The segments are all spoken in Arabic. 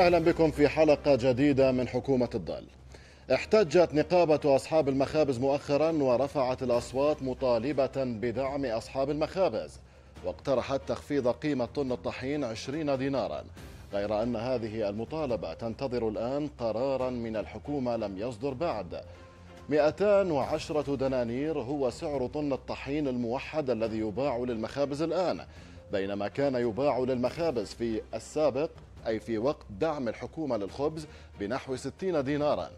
أهلا بكم في حلقة جديدة من حكومة الضال احتجت نقابة أصحاب المخابز مؤخرا ورفعت الأصوات مطالبة بدعم أصحاب المخابز واقترحت تخفيض قيمة طن الطحين 20 دينارا غير أن هذه المطالبة تنتظر الآن قرارا من الحكومة لم يصدر بعد 210 دنانير هو سعر طن الطحين الموحد الذي يباع للمخابز الآن بينما كان يباع للمخابز في السابق أي في وقت دعم الحكومة للخبز بنحو 60 دينارا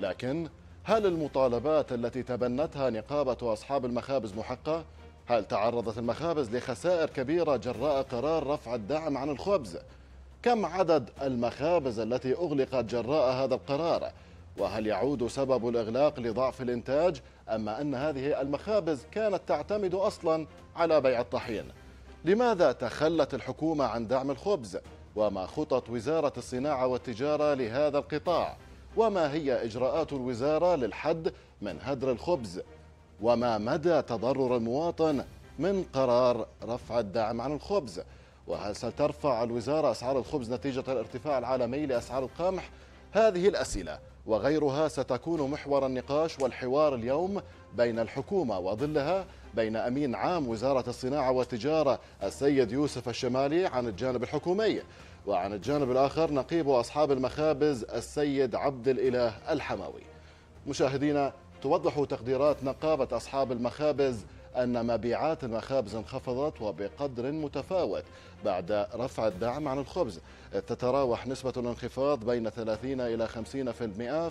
لكن هل المطالبات التي تبنتها نقابة أصحاب المخابز محقة؟ هل تعرضت المخابز لخسائر كبيرة جراء قرار رفع الدعم عن الخبز؟ كم عدد المخابز التي أغلقت جراء هذا القرار؟ وهل يعود سبب الإغلاق لضعف الإنتاج أما أن هذه المخابز كانت تعتمد أصلا على بيع الطحين؟ لماذا تخلت الحكومة عن دعم الخبز؟ وما خطط وزارة الصناعة والتجارة لهذا القطاع وما هي إجراءات الوزارة للحد من هدر الخبز وما مدى تضرر المواطن من قرار رفع الدعم عن الخبز وهل سترفع الوزارة أسعار الخبز نتيجة الارتفاع العالمي لأسعار القمح؟ هذه الأسئلة وغيرها ستكون محور النقاش والحوار اليوم بين الحكومة وظلها بين أمين عام وزارة الصناعة والتجارة السيد يوسف الشمالي عن الجانب الحكومي وعن الجانب الآخر نقيب أصحاب المخابز السيد عبد الإله الحماوي مشاهدينا توضح تقديرات نقابة أصحاب المخابز أن مبيعات المخابز انخفضت وبقدر متفاوت بعد رفع الدعم عن الخبز تتراوح نسبة الانخفاض بين 30 إلى 50%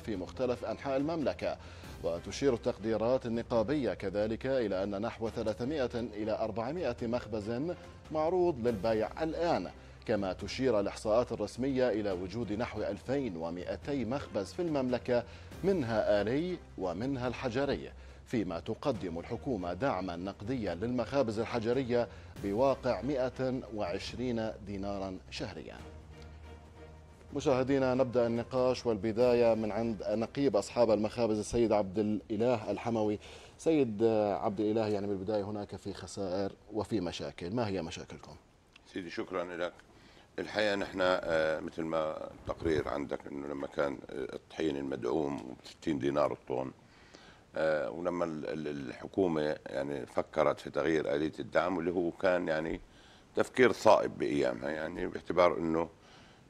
في مختلف أنحاء المملكة وتشير التقديرات النقابية كذلك إلى أن نحو 300 إلى 400 مخبز معروض للبيع الآن كما تشير الإحصاءات الرسمية إلى وجود نحو 2200 مخبز في المملكة منها آلي ومنها الحجري فيما تقدم الحكومة دعما نقديا للمخابز الحجرية بواقع 120 دينارا شهريا مشاهدينا نبدا النقاش والبدايه من عند نقيب اصحاب المخابز السيد عبد الاله الحموي. سيد عبد الاله يعني بالبدايه هناك في خسائر وفي مشاكل، ما هي مشاكلكم؟ سيدي شكرا لك. الحقيقه نحن آه، مثل ما التقرير عندك انه لما كان آه، الطحين المدعوم ب 60 دينار الطن آه، ولما الحكومه يعني فكرت في تغيير اليه الدعم واللي هو كان يعني تفكير صائب بايامها يعني باعتبار انه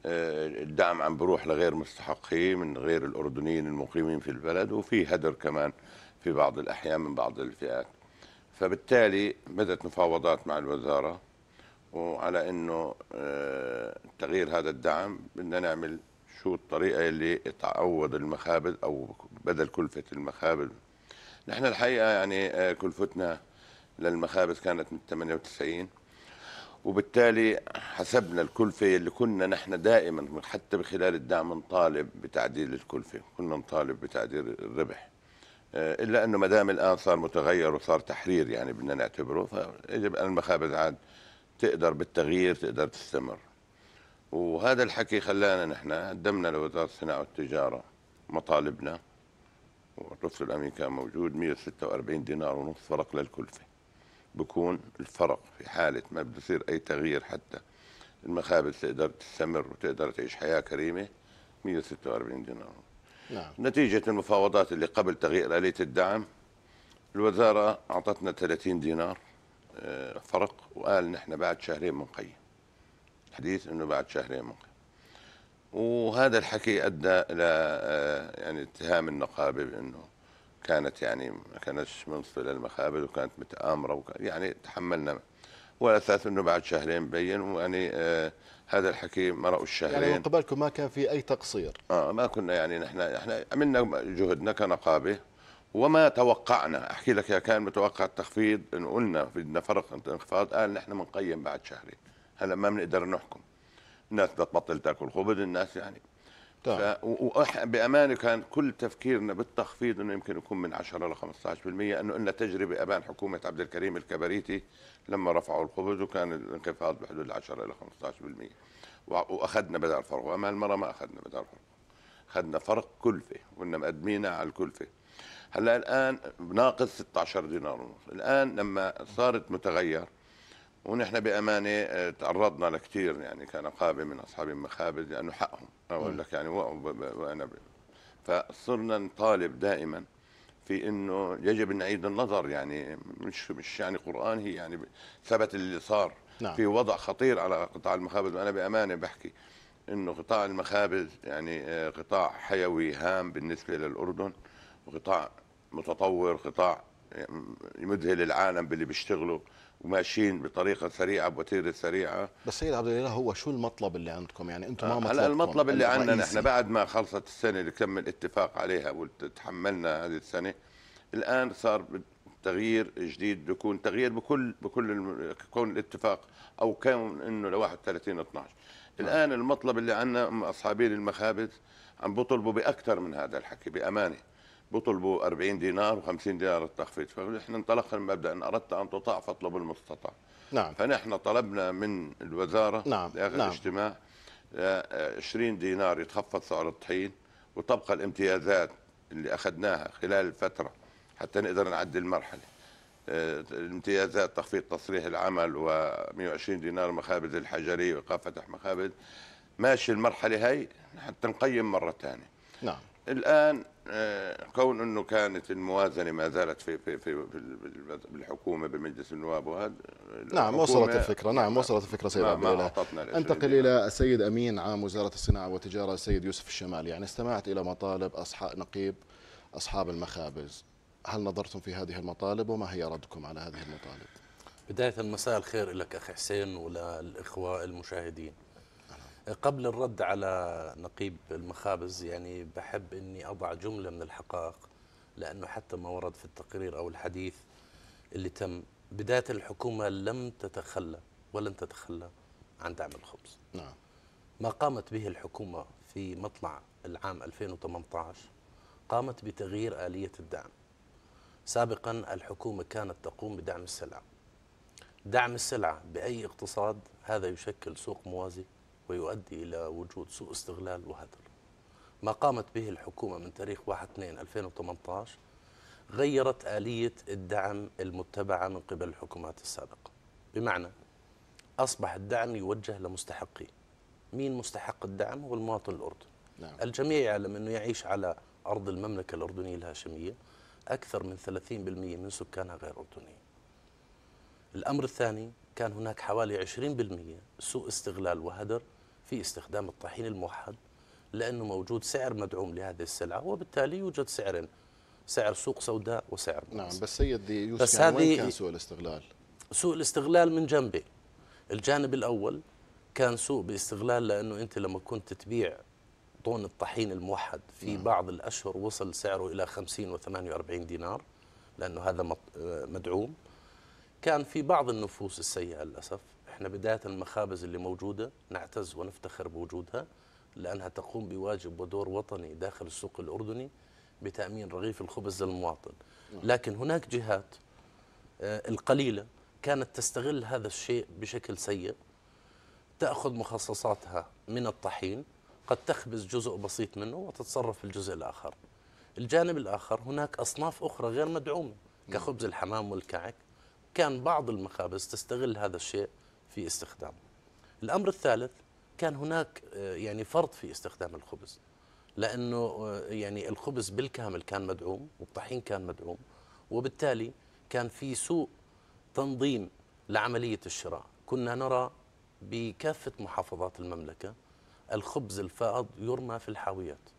الدعم عم بروح لغير مستحقيه من غير الاردنيين المقيمين في البلد وفي هدر كمان في بعض الاحيان من بعض الفئات فبالتالي بدات مفاوضات مع الوزاره وعلى انه آه، تغيير هذا الدعم بدنا نعمل شو الطريقه اللي تعوض المخابز او بدل كلفه المخابز نحن الحقيقه يعني آه، كلفتنا للمخابز كانت من 98 وبالتالي حسبنا الكلفة اللي كنا نحن دائما حتى بخلال الدعم نطالب بتعديل الكلفة كنا نطالب بتعديل الربح آه، إلا أنه ما دام الآن صار متغير وصار تحرير يعني بدنا نعتبره فيجب أن المخابز عاد تقدر بالتغيير تقدر تستمر وهذا الحكي خلانا نحن قدمنا لوزارة الصناعة والتجارة مطالبنا والرفد الأمين كان موجود 146 دينار ونص فرق للكلفة بكون الفرق في حاله ما بده يصير اي تغيير حتى المخابز تقدر تستمر وتقدر تعيش حياه كريمه 146 دينار نعم. نتيجة المفاوضات اللي قبل تغيير آلية الدعم الوزارة أعطتنا 30 دينار آه، فرق وقال نحن بعد شهرين بنقيم الحديث انه بعد شهرين بنقيم وهذا الحكي ادى الى آه، يعني اتهام النقابه بانه كانت يعني ما كانتش منصفة للمخابز وكانت متآمرة وكان يعني تحملنا والأساس أنه بعد شهرين بين ويعني آه هذا الحكي مرقوا الشهرين يعني من قبلكم ما كان في أي تقصير آه ما كنا يعني نحن احنا عملنا جهدنا كنقابة وما توقعنا أحكي لك يا كان متوقع التخفيض إن قلنا بدنا فرق انخفاض قال نحن بنقيم بعد شهرين هلا ما بنقدر نحكم الناس بدها تبطل تاكل خبز الناس يعني طيب. ف... بامانه كان كل تفكيرنا بالتخفيض انه يمكن يكون من 10 ل 15% انه قلنا تجربه ابان حكومه عبد الكريم الكبريتي لما رفعوا الخبز وكان الانخفاض بحدود 10 الى 15% واخذنا بدل فرق اما المره ما اخذنا بدل فرق اخذنا فرق كلفه كنا مقدمينها على الكلفه هلا الان ناقص 16 دينار ونص الان لما صارت متغير ونحن بامانه آه، تعرضنا لكثير يعني كنقابه من اصحاب المخابز لانه حقهم اقول لك يعني وانا فصرنا نطالب دائما في انه يجب ان نعيد النظر يعني مش مش يعني قران هي يعني ثبت اللي صار نعم. في وضع خطير على قطاع المخابز وانا بامانه بحكي انه قطاع المخابز يعني آه، قطاع حيوي هام بالنسبه للاردن وقطاع متطور قطاع مذهل العالم باللي بيشتغلوا وماشيين بطريقه سريعه بوتيره سريعه بس سيد عبد الاله هو شو المطلب اللي عندكم يعني انتم ما مطلبكم هلا المطلب اللي عندنا نحن بعد ما خلصت السنه اللي تم الاتفاق عليها وتحملنا هذه السنه الان صار تغيير جديد بيكون تغيير بكل بكل كون الاتفاق او كون انه ل 31 12 الان المطلب اللي عندنا اصحابين المخابز عم بيطلبوا باكثر من هذا الحكي بامانه بيطلبوا 40 دينار و50 دينار التخفيض فنحن انطلقنا من مبدا ان اردت ان تطاع فاطلب المستطاع نعم فنحن طلبنا من الوزاره نعم لاخر نعم. اجتماع 20 آه، آه، دينار يتخفض سعر الطحين وتبقى الامتيازات اللي اخذناها خلال الفتره حتى نقدر نعدي المرحله آه، الامتيازات تخفيض تصريح العمل و120 دينار مخابز الحجري وايقاف فتح مخابز ماشي المرحله هي حتى نقيم مره ثانيه نعم الان آه، كون انه كانت الموازنه ما زالت في في في, في بالحكومه بمجلس النواب وهذا آه، نعم وصلت الفكره نعم وصلت الفكره سيد عبد الله انتقل الى السيد امين عام وزاره الصناعه والتجاره السيد يوسف الشمالي يعني استمعت الى مطالب اصحاب نقيب اصحاب المخابز هل نظرتم في هذه المطالب وما هي ردكم على هذه المطالب بدايه مساء الخير لك اخي حسين وللاخوه المشاهدين قبل الرد على نقيب المخابز يعني بحب اني اضع جمله من الحقائق لانه حتى ما ورد في التقرير او الحديث اللي تم بدايه الحكومه لم تتخلى ولن تتخلى عن دعم الخبز. نعم. ما قامت به الحكومه في مطلع العام 2018 قامت بتغيير اليه الدعم. سابقا الحكومه كانت تقوم بدعم السلع. دعم السلعه باي اقتصاد هذا يشكل سوق موازي ويؤدي إلى وجود سوء استغلال وهدر ما قامت به الحكومة من تاريخ 1-2-2018 غيرت آلية الدعم المتبعة من قبل الحكومات السابقة بمعنى أصبح الدعم يوجه لمستحقيه مين مستحق الدعم هو المواطن الأردني نعم. الجميع يعلم أنه يعيش على أرض المملكة الأردنية الهاشمية أكثر من 30% من سكانها غير أردنيين الأمر الثاني كان هناك حوالي 20% سوء استغلال وهدر في استخدام الطحين الموحد لأنه موجود سعر مدعوم لهذه السلعة وبالتالي يوجد سعرين سعر سوق سوداء وسعر نعم بس سيد يوسف بس يعني وين كان سوء الاستغلال؟ سوء الاستغلال من جنبي الجانب الأول كان سوء باستغلال لأنه أنت لما كنت تبيع طن الطحين الموحد في نعم. بعض الأشهر وصل سعره إلى 50 و48 دينار لأنه هذا آه، مدعوم كان في بعض النفوس السيئة للأسف احنا بداية المخابز اللي موجودة نعتز ونفتخر بوجودها لأنها تقوم بواجب ودور وطني داخل السوق الأردني بتأمين رغيف الخبز للمواطن نعم. لكن هناك جهات آه، القليلة كانت تستغل هذا الشيء بشكل سيء تأخذ مخصصاتها من الطحين قد تخبز جزء بسيط منه وتتصرف في الجزء الآخر الجانب الآخر هناك أصناف أخرى غير مدعومة نعم. كخبز الحمام والكعك كان بعض المخابز تستغل هذا الشيء في استخدامه الأمر الثالث كان هناك آه، يعني فرط في استخدام الخبز لأنه آه، يعني الخبز بالكامل كان مدعوم والطحين كان مدعوم وبالتالي كان في سوء تنظيم لعملية الشراء كنا نرى بكافة محافظات المملكة الخبز الفائض يرمى في الحاويات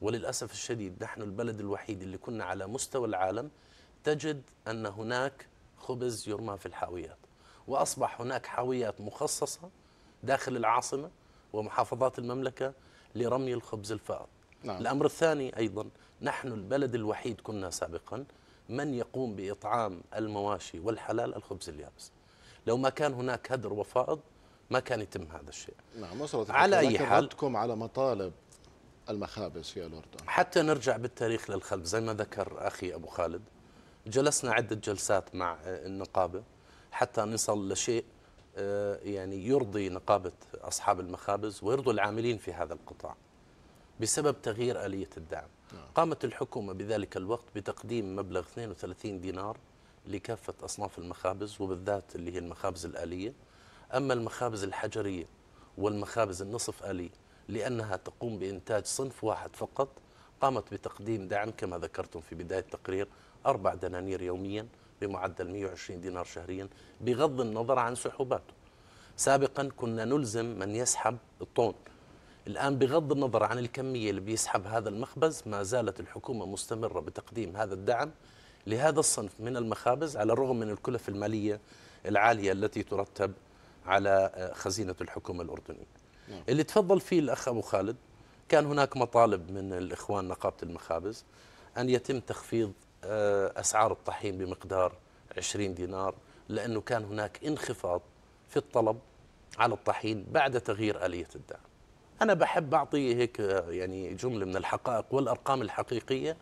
وللأسف الشديد نحن البلد الوحيد اللي كنا على مستوى العالم تجد أن هناك خبز يرمى في الحاويات وأصبح هناك حاويات مخصصة داخل العاصمة ومحافظات المملكة لرمي الخبز الفائض نعم. الأمر الثاني أيضا نحن البلد الوحيد كنا سابقا من يقوم بإطعام المواشي والحلال الخبز اليابس لو ما كان هناك هدر وفائض ما كان يتم هذا الشيء نعم على أي حال على مطالب المخابز في الأردن حتى نرجع بالتاريخ للخلف زي ما ذكر أخي أبو خالد جلسنا عدة جلسات مع النقابة حتى نصل لشيء آه، يعني يرضي نقابة أصحاب المخابز ويرضي العاملين في هذا القطاع بسبب تغيير آلية الدعم نعم. قامت الحكومة بذلك الوقت بتقديم مبلغ 32 دينار لكافة أصناف المخابز وبالذات اللي هي المخابز الآلية أما المخابز الحجرية والمخابز النصف آلي لأنها تقوم بإنتاج صنف واحد فقط قامت بتقديم دعم كما ذكرتم في بداية التقرير أربع دنانير يومياً بمعدل 120 دينار شهريا بغض النظر عن سحوباته سابقا كنا نلزم من يسحب الطون الآن بغض النظر عن الكمية اللي بيسحب هذا المخبز ما زالت الحكومة مستمرة بتقديم هذا الدعم لهذا الصنف من المخابز على الرغم من الكلف المالية العالية التي ترتب على آه، خزينة الحكومة الأردنية نعم. اللي تفضل فيه الأخ أبو خالد كان هناك مطالب من الإخوان نقابة المخابز أن يتم تخفيض آه، أسعار الطحين بمقدار 20 دينار لأنه كان هناك انخفاض في الطلب على الطحين بعد تغيير آلية الدعم أنا بحب أعطي هيك آه، يعني جملة من الحقائق والأرقام الحقيقية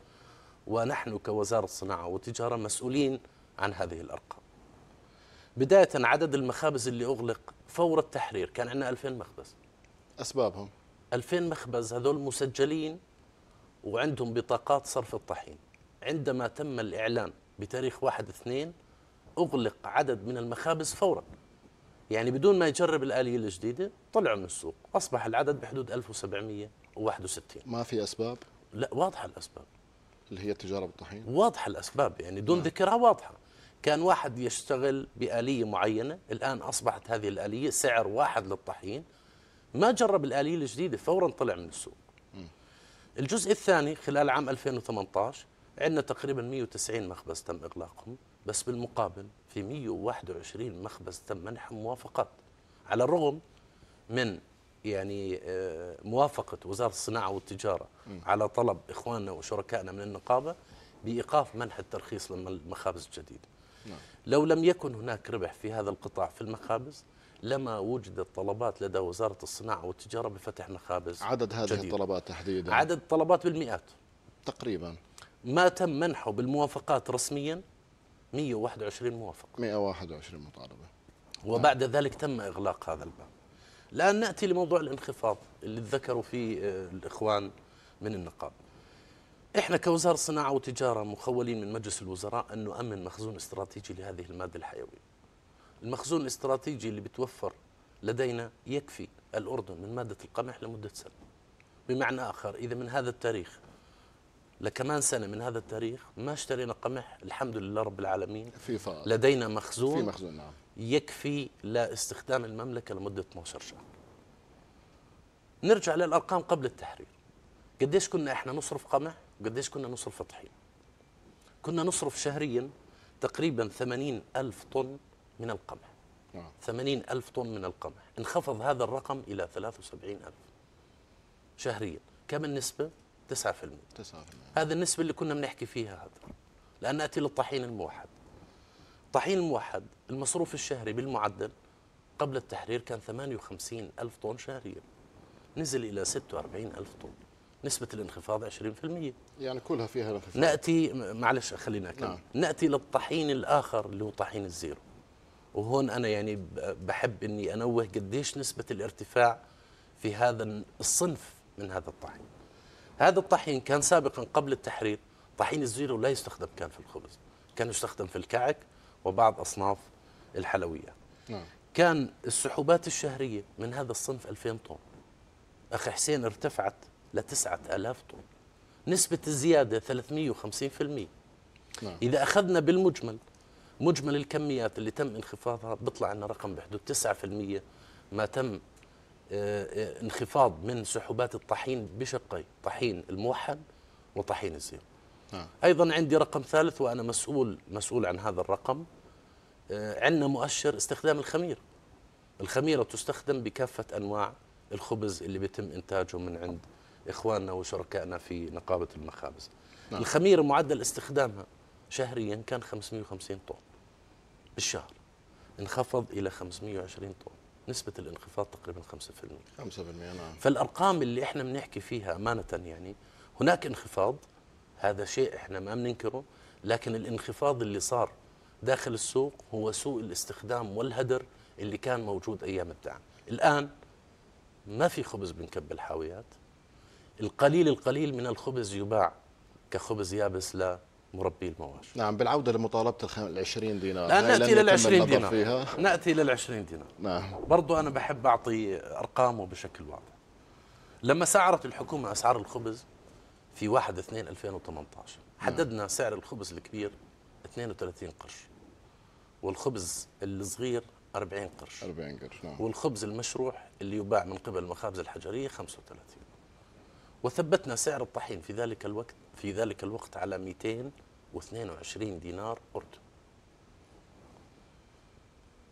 ونحن كوزارة الصناعة والتجارة مسؤولين عن هذه الأرقام بداية عدد المخابز اللي أغلق فور التحرير كان عندنا 2000 مخبز أسبابهم 2000 مخبز هذول مسجلين وعندهم بطاقات صرف الطحين عندما تم الإعلان بتاريخ 1/2 أغلق عدد من المخابز فورا يعني بدون ما يجرب الآلية الجديدة طلعوا من السوق أصبح العدد بحدود 1761 ما في أسباب؟ لا واضحة الأسباب اللي هي التجارة بالطحين؟ واضحة الأسباب يعني دون نعم. ذكرها واضحة كان واحد يشتغل بآلية معينة الآن أصبحت هذه الآلية سعر واحد للطحين ما جرب الآلية الجديدة فورا طلع من السوق الجزء الثاني خلال عام 2018 عندنا تقريبا 190 مخبز تم إغلاقهم بس بالمقابل في 121 مخبز تم منحهم موافقات على الرغم من يعني آه، موافقة وزارة الصناعة والتجارة م. على طلب إخواننا وشركائنا من النقابة بإيقاف منح الترخيص للمخابز الجديدة نعم. لو لم يكن هناك ربح في هذا القطاع في المخابز لما وجدت طلبات لدى وزارة الصناعة والتجارة بفتح مخابز عدد هذه الطلبات تحديدا عدد الطلبات بالمئات تقريبا ما تم منحه بالموافقات رسميا 121 موافقة 121 مطالبة وبعد ذلك تم إغلاق هذا الباب الآن نأتي لموضوع الانخفاض اللي ذكروا فيه آه، الإخوان من النقاب إحنا كوزارة صناعة وتجارة مخولين من مجلس الوزراء أن نؤمن مخزون استراتيجي لهذه المادة الحيوية المخزون الاستراتيجي اللي بتوفر لدينا يكفي الأردن من مادة القمح لمدة سنة بمعنى آخر إذا من هذا التاريخ لكمان سنه من هذا التاريخ ما اشترينا قمح الحمد لله رب العالمين في فائض لدينا مخزون في مخزون نعم يكفي لاستخدام المملكه لمده 12 شهر نرجع للارقام قبل التحرير قديش كنا احنا نصرف قمح وقديش كنا نصرف طحين كنا نصرف شهريا تقريبا 80 ألف طن من القمح نعم. ألف طن من القمح انخفض هذا الرقم إلى 73 ألف شهريا كم النسبة؟ 9% 9% هذا النسبة اللي كنا بنحكي فيها هذا الآن نأتي للطحين الموحد الطحين الموحد المصروف الشهري بالمعدل قبل التحرير كان 58 ألف طن شهريا نزل إلى 46 ألف طن نسبة الانخفاض 20% يعني كلها فيها الانخفاض نأتي معلش خلينا أكمل نعم. نأتي للطحين الآخر اللي هو طحين الزيرو وهون أنا يعني بحب أني أنوه قديش نسبة الارتفاع في هذا الصنف من هذا الطحين هذا الطحين كان سابقا قبل التحرير طحين الزيرو لا يستخدم كان في الخبز كان يستخدم في الكعك وبعض أصناف الحلويات نعم. كان السحوبات الشهرية من هذا الصنف 2000 طن أخي حسين ارتفعت ل 9000 طن نسبة الزيادة 350% نعم. إذا أخذنا بالمجمل مجمل الكميات اللي تم انخفاضها بيطلع لنا رقم بحدود 9% ما تم آه، آه، انخفاض من سحوبات الطحين بشقين طحين الموحد وطحين الزيت نعم. ايضا عندي رقم ثالث وانا مسؤول مسؤول عن هذا الرقم آه، عندنا مؤشر استخدام الخمير الخميره تستخدم بكافه انواع الخبز اللي بيتم انتاجه من عند اخواننا وشركائنا في نقابه المخابز نعم. الخميره معدل استخدامها شهريا كان 550 طن بالشهر انخفض الى 520 طن نسبة الانخفاض تقريبا 5% 5% نعم فالأرقام اللي احنا بنحكي فيها أمانة يعني هناك انخفاض هذا شيء احنا ما بننكره لكن الانخفاض اللي صار داخل السوق هو سوء الاستخدام والهدر اللي كان موجود أيام الدعم الآن ما في خبز بنكب الحاويات القليل القليل من الخبز يباع كخبز يابس مربي المواشي نعم بالعودة لمطالبة ال 20 دينار لا نأتي لل 20 دينار فيها. نأتي لل 20 دينار نعم برضو أنا بحب أعطي أرقامه بشكل واضح لما سعرت الحكومة أسعار الخبز في 1 2 2018 حددنا نعم. سعر الخبز الكبير 32 قرش والخبز الصغير 40 قرش 40 قرش نعم والخبز المشروح اللي يباع من قبل المخابز الحجرية 35 وثبتنا سعر الطحين في ذلك الوقت في ذلك الوقت على 222 دينار أردن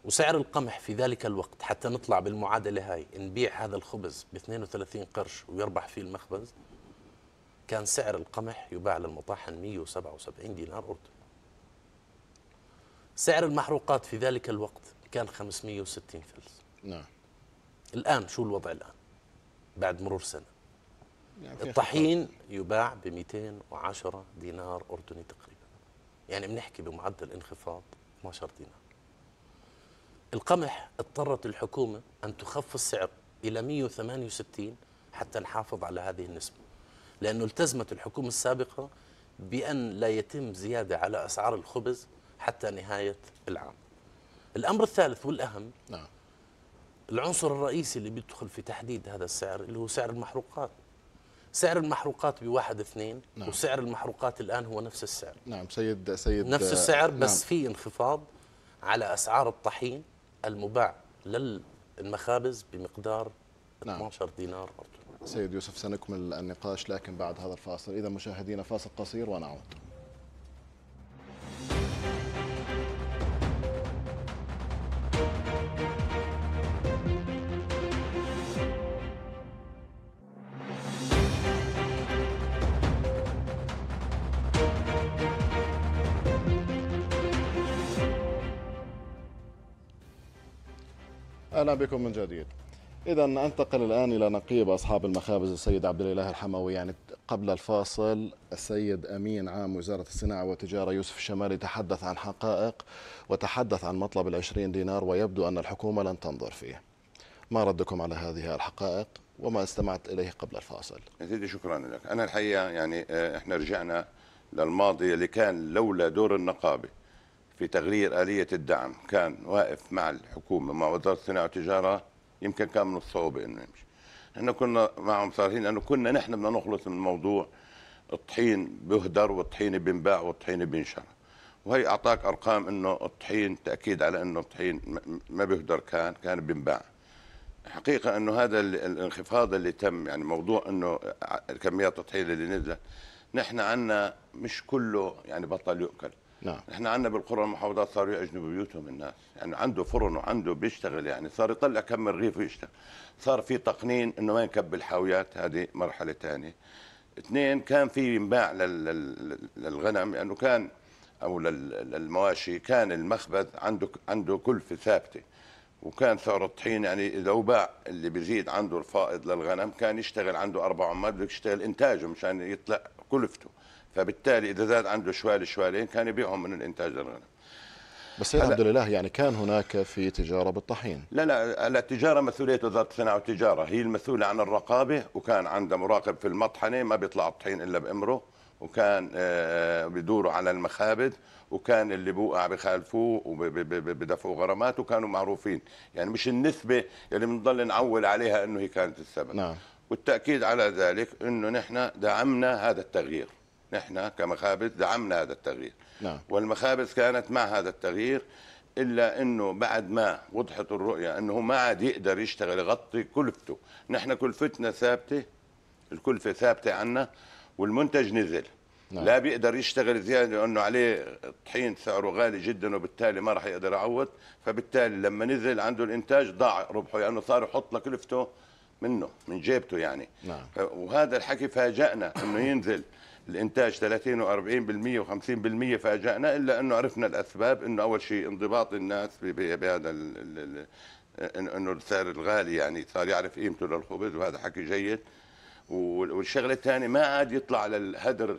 وسعر القمح في ذلك الوقت حتى نطلع بالمعادلة هاي نبيع هذا الخبز ب 32 قرش ويربح فيه المخبز كان سعر القمح يباع للمطاحن 177 دينار أردن سعر المحروقات في ذلك الوقت كان 560 فلس نعم الآن شو الوضع الآن بعد مرور سنة يعني الطحين يباع ب 210 دينار اردني تقريبا يعني بنحكي بمعدل انخفاض 12 دينار القمح اضطرت الحكومه ان تخفض السعر الى 168 حتى نحافظ على هذه النسبه لانه التزمت الحكومه السابقه بان لا يتم زياده على اسعار الخبز حتى نهايه العام الامر الثالث والاهم نعم العنصر الرئيسي اللي بيدخل في تحديد هذا السعر اللي هو سعر المحروقات سعر المحروقات بواحد اثنين نعم. وسعر المحروقات الآن هو نفس السعر نعم سيد سيد نفس السعر بس نعم. في انخفاض على أسعار الطحين المباع للمخابز بمقدار نعم. 12 دينار سيد يوسف سنكمل النقاش لكن بعد هذا الفاصل إذا مشاهدينا فاصل قصير ونعود اهلا بكم من جديد. اذا انتقل الان الى نقيب اصحاب المخابز السيد عبد الاله الحموي يعني قبل الفاصل السيد امين عام وزاره الصناعه والتجاره يوسف الشمالي تحدث عن حقائق وتحدث عن مطلب ال دينار ويبدو ان الحكومه لن تنظر فيه. ما ردكم على هذه الحقائق وما استمعت اليه قبل الفاصل؟ سيدي شكرا لك، انا الحقيقه يعني آه، احنا رجعنا للماضي اللي كان لولا دور النقابه في تغيير آلية الدعم كان واقف مع الحكومة مع وزارة الصناعة والتجارة يمكن كان من الصعوبة إنه يمشي احنا كنا معهم صارحين لأنه كنا نحن بدنا نخلص من موضوع الطحين بيهدر والطحين بينباع والطحين بينشر وهي أعطاك أرقام إنه الطحين تأكيد على إنه الطحين ما بيهدر كان كان بينباع حقيقة أنه هذا الانخفاض اللي تم يعني موضوع أنه كميات الطحين اللي نزلت نحن عنا مش كله يعني بطل يؤكل نعم احنا عندنا بالقرى المحافظات صاروا يعجنوا بيوتهم الناس يعني عنده فرن وعنده بيشتغل يعني صار يطلع كم رغيف ويشتغل صار في تقنين انه ما ينكب الحاويات هذه مرحله ثانيه اثنين كان في انباع للغنم لانه يعني كان او للمواشي كان المخبز عنده عنده كلفه ثابته وكان سعر الطحين يعني لو باع اللي بيزيد عنده الفائض للغنم كان يشتغل عنده اربع عمال بده يشتغل انتاجه مشان يطلع كلفته فبالتالي اذا زاد عنده شوال شوالين كان يبيعهم من الانتاج للغنم بس الحمد لله يعني كان هناك في تجاره بالطحين لا لا التجاره مسؤوليه وزاره الصناعه والتجاره هي المسؤوله عن الرقابه وكان عندها مراقب في المطحنه ما بيطلع الطحين الا بامره وكان آه، بيدوروا على المخابز وكان اللي بوقع بخالفوه وبدفعوا غرامات وكانوا معروفين يعني مش النسبه اللي بنضل نعول عليها انه هي كانت السبب نعم. والتاكيد على ذلك انه نحن دعمنا هذا التغيير نحن كمخابز دعمنا هذا التغيير نعم. والمخابز كانت مع هذا التغيير الا انه بعد ما وضحت الرؤيه انه ما عاد يقدر يشتغل يغطي كلفته نحن كلفتنا ثابته الكلفه ثابته عنا والمنتج نزل نعم. لا بيقدر يشتغل زياده لانه عليه طحين سعره غالي جدا وبالتالي ما راح يقدر يعوض فبالتالي لما نزل عنده الانتاج ضاع ربحه لانه يعني صار يحط لكلفته منه من جيبته يعني نعم. وهذا الحكي فاجأنا انه ينزل الانتاج 30 و40% و50% فاجانا الا انه عرفنا الاسباب انه اول شيء انضباط الناس بهذا انه السعر الغالي يعني صار يعرف قيمته للخبز وهذا حكي جيد والشغله الثانيه ما عاد يطلع للهدر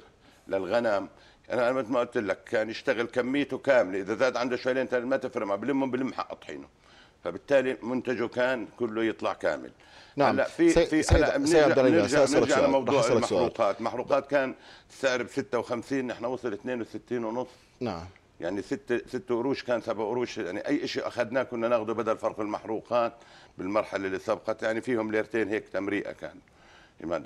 للغنم انا مثل ما قلت لك كان يشتغل كميته كامله اذا زاد عنده شويلين ما تفرق ما بلمهم بلم حق طحينه فبالتالي منتجه كان كله يطلع كامل نعم هلا في في سيد هلا نرجع, نرجع لموضوع المحروقات المحروقات كان السعر ب 56 نحن وصل 62 ونص نعم يعني ست ست قروش كان سبع قروش يعني اي شيء اخذناه كنا ناخذه بدل فرق المحروقات بالمرحله اللي سبقت يعني فيهم ليرتين هيك تمريئه كان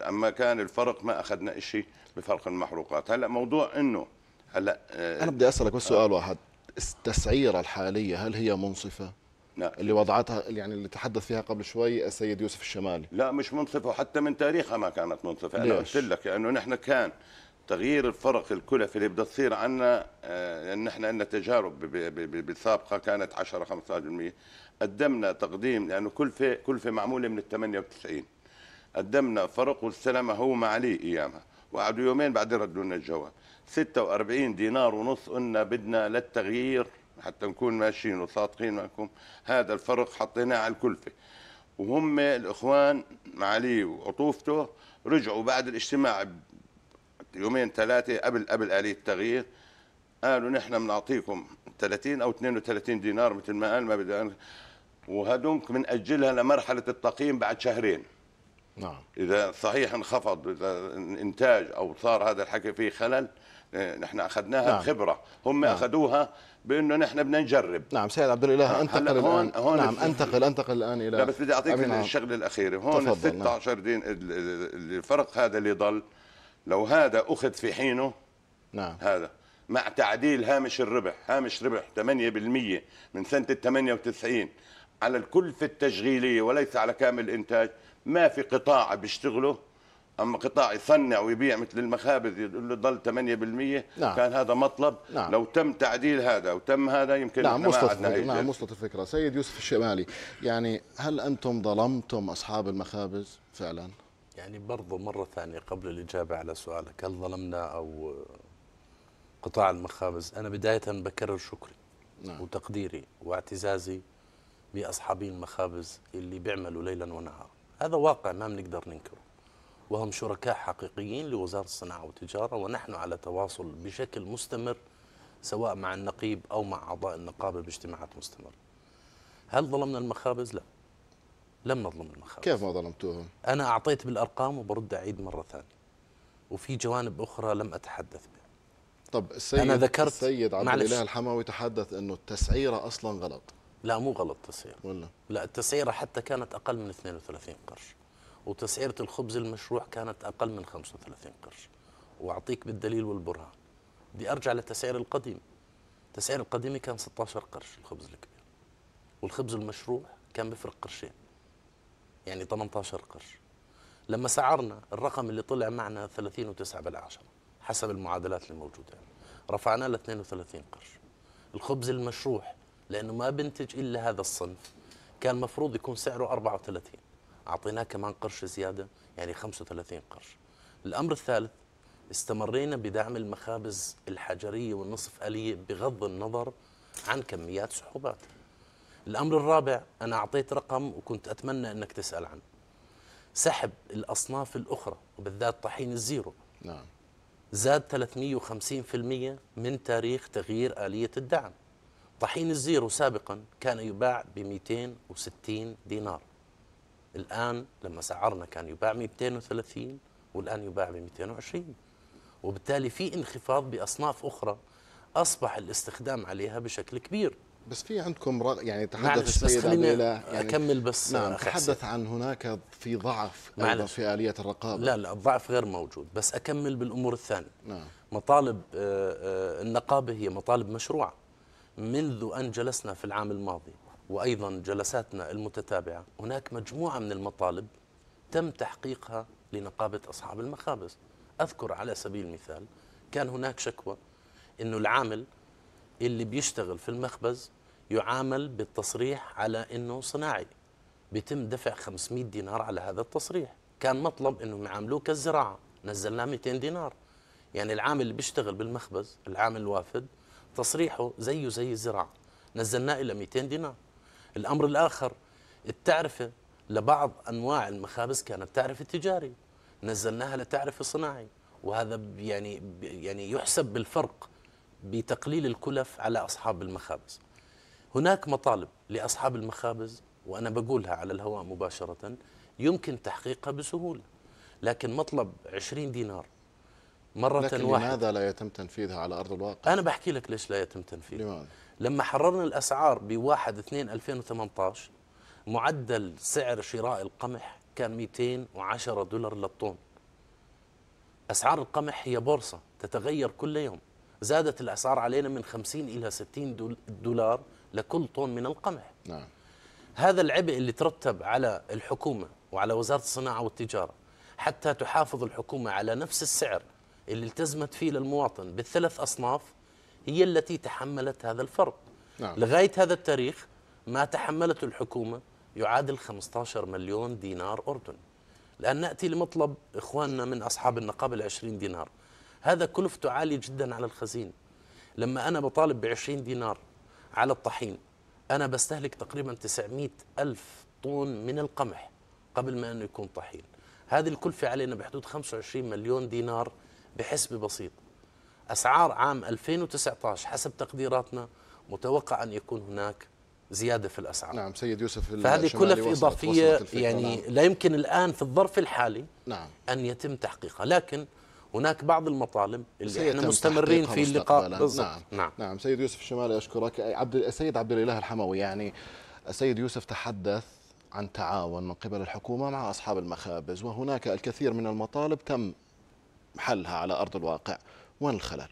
اما كان الفرق ما اخذنا شيء بفرق المحروقات هلا موضوع انه هلا آه، انا بدي اسالك بس سؤال واحد التسعيره الحاليه هل هي منصفه نعم. اللي وضعتها يعني اللي تحدث فيها قبل شوي السيد يوسف الشمالي لا مش منصفه وحتى من تاريخها ما كانت منصفه انا قلت لك انه نحن كان تغيير الفرق الكلفي اللي بدها تصير عنا لان آه، نحن عندنا تجارب بالسابقه كانت 10 15% قدمنا تقديم لانه كلفه كلفه معموله من ال 98 قدمنا فرق والسلامه هو ما عليه ايامها وقعدوا يومين بعدين ردوا لنا الجواب 46 دينار ونص قلنا بدنا للتغيير حتى نكون ماشيين وصادقين معكم هذا الفرق حطيناه على الكلفه وهم الاخوان معالي وعطوفته رجعوا بعد الاجتماع يومين ثلاثه قبل قبل اليه التغيير قالوا نحن بنعطيكم 30 او 32 دينار مثل ما قال ما بدي انا وهدونك بنأجلها لمرحله التقييم بعد شهرين نعم اذا صحيح انخفض اذا انتاج او صار هذا الحكي فيه خلل نحن اخذناها نعم. خبرة هم نعم. اخذوها بانه نحن بدنا نجرب نعم سيد عبد الاله انتقل هون الان هون نعم انتقل انتقل الان الى لا بس بدي اعطيك الشغله الاخيره هون نعم. ال 16 دين الفرق هذا اللي ضل لو هذا اخذ في حينه نعم هذا مع تعديل هامش الربح هامش ربح 8% من سنه ال 98 على الكلفه التشغيليه وليس على كامل الانتاج ما في قطاع بيشتغله اما قطاع يصنع ويبيع مثل المخابز يقول له ضل 8% نعم. كان هذا مطلب نعم. لو تم تعديل هذا وتم هذا يمكن نعم وصلت نعم وصلت الفكره سيد يوسف الشمالي يعني هل انتم ظلمتم اصحاب المخابز فعلا يعني برضه مره ثانيه قبل الاجابه على سؤالك هل ظلمنا او قطاع المخابز انا بدايه بكرر شكري نعم. وتقديري واعتزازي باصحابي المخابز اللي بيعملوا ليلا ونهارا هذا واقع ما بنقدر ننكره وهم شركاء حقيقيين لوزارة الصناعة والتجارة ونحن على تواصل بشكل مستمر سواء مع النقيب أو مع أعضاء النقابة باجتماعات مستمرة هل ظلمنا المخابز؟ لا لم نظلم المخابز كيف ما ظلمتوهم؟ أنا أعطيت بالأرقام وبرد أعيد مرة ثانية وفي جوانب أخرى لم أتحدث بها طب السيد أنا ذكرت السيد عبد الإله الحماوي تحدث أنه التسعيرة أصلا غلط لا مو غلط التسعيرة ولا لا التسعيرة حتى كانت أقل من 32 قرش وتسعيرة الخبز المشروع كانت أقل من 35 قرش وأعطيك بالدليل والبرهان بدي أرجع للتسعير القديم تسعير القديم كان 16 قرش الخبز الكبير والخبز المشروع كان بفرق قرشين يعني 18 قرش لما سعرنا الرقم اللي طلع معنا 30 و9 بالعشرة حسب المعادلات الموجودة رفعناه ل 32 قرش الخبز المشروع لأنه ما بنتج إلا هذا الصنف كان مفروض يكون سعره 34 اعطيناه كمان قرش زياده يعني 35 قرش الامر الثالث استمرينا بدعم المخابز الحجريه والنصف اليه بغض النظر عن كميات سحوبات الامر الرابع انا اعطيت رقم وكنت اتمنى انك تسال عنه سحب الاصناف الاخرى وبالذات طحين الزيرو نعم زاد 350% من تاريخ تغيير آلية الدعم طحين الزيرو سابقا كان يباع ب 260 دينار الآن لما سعرنا كان يباع 230 والآن يباع ب 220 وبالتالي في انخفاض بأصناف أخرى أصبح الاستخدام عليها بشكل كبير بس في عندكم رغ... يعني نعم، تحدث السيد عبيلة يعني اكمل بس نعم تحدث عن هناك في ضعف ايضا في اليه الرقابه لا لا الضعف غير موجود بس اكمل بالامور الثانيه نعم مطالب آه، آه، النقابه هي مطالب مشروعه منذ ان جلسنا في العام الماضي وأيضا جلساتنا المتتابعة هناك مجموعة من المطالب تم تحقيقها لنقابة أصحاب المخابز أذكر على سبيل المثال كان هناك شكوى أنه العامل اللي بيشتغل في المخبز يعامل بالتصريح على أنه صناعي بيتم دفع 500 دينار على هذا التصريح كان مطلب أنهم يعاملوه كالزراعة نزلناه 200 دينار يعني العامل اللي بيشتغل بالمخبز العامل الوافد تصريحه زيه زي الزراعة نزلناه إلى 200 دينار الأمر الآخر التعرفة لبعض أنواع المخابز كانت تعرفة تجاري نزلناها لتعرفة صناعي وهذا يعني يعني يحسب بالفرق بتقليل الكلف على أصحاب المخابز هناك مطالب لأصحاب المخابز وأنا بقولها على الهواء مباشرة يمكن تحقيقها بسهولة لكن مطلب 20 دينار مرة لكن واحدة لماذا لا يتم تنفيذها على أرض الواقع؟ أنا بحكي لك ليش لا يتم تنفيذها لماذا؟ لما حررنا الأسعار ب 1 2 2018 معدل سعر شراء القمح كان 210 دولار للطن أسعار القمح هي بورصة تتغير كل يوم زادت الأسعار علينا من 50 إلى 60 دولار لكل طن من القمح نعم. هذا العبء اللي ترتب على الحكومة وعلى وزارة الصناعة والتجارة حتى تحافظ الحكومة على نفس السعر اللي التزمت فيه للمواطن بالثلاث أصناف هي التي تحملت هذا الفرق نعم. لغاية هذا التاريخ ما تحملته الحكومة يعادل 15 مليون دينار أردن الآن نأتي لمطلب إخواننا من أصحاب النقابة 20 دينار هذا كلفته عالية جدا على الخزينة لما أنا بطالب ب 20 دينار على الطحين أنا بستهلك تقريبا 900 ألف طن من القمح قبل ما أنه يكون طحين هذه الكلفة علينا بحدود 25 مليون دينار بحسبة بسيطة أسعار عام 2019 حسب تقديراتنا متوقع أن يكون هناك زيادة في الأسعار نعم سيد يوسف فهذه في إضافية يعني نعم. لا يمكن الآن في الظرف الحالي نعم. أن يتم تحقيقها لكن هناك بعض المطالب اللي احنا مستمرين في اللقاء نعم. نعم نعم سيد يوسف الشمالي اشكرك عبد السيد عبد الاله الحموي يعني السيد يوسف تحدث عن تعاون من قبل الحكومه مع اصحاب المخابز وهناك الكثير من المطالب تم حلها على أرض الواقع وين الخلل؟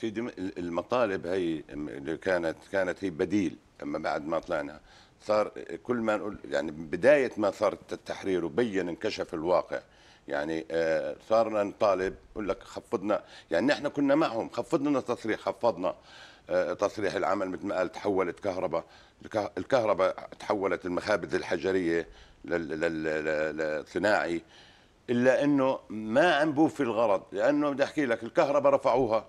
سيدي المطالب هي اللي كانت كانت هي بديل اما بعد ما طلعنا صار كل ما نقول يعني بدايه ما صار التحرير وبين انكشف الواقع يعني آه، صارنا نطالب يقول لك خفضنا يعني نحن كنا معهم خفضنا التصريح خفضنا آه، تصريح العمل مثل ما قال تحولت كهرباء الكهرباء تحولت المخابز الحجريه للصناعي الا انه ما عم بوفي الغرض لانه بدي احكي لك الكهرباء رفعوها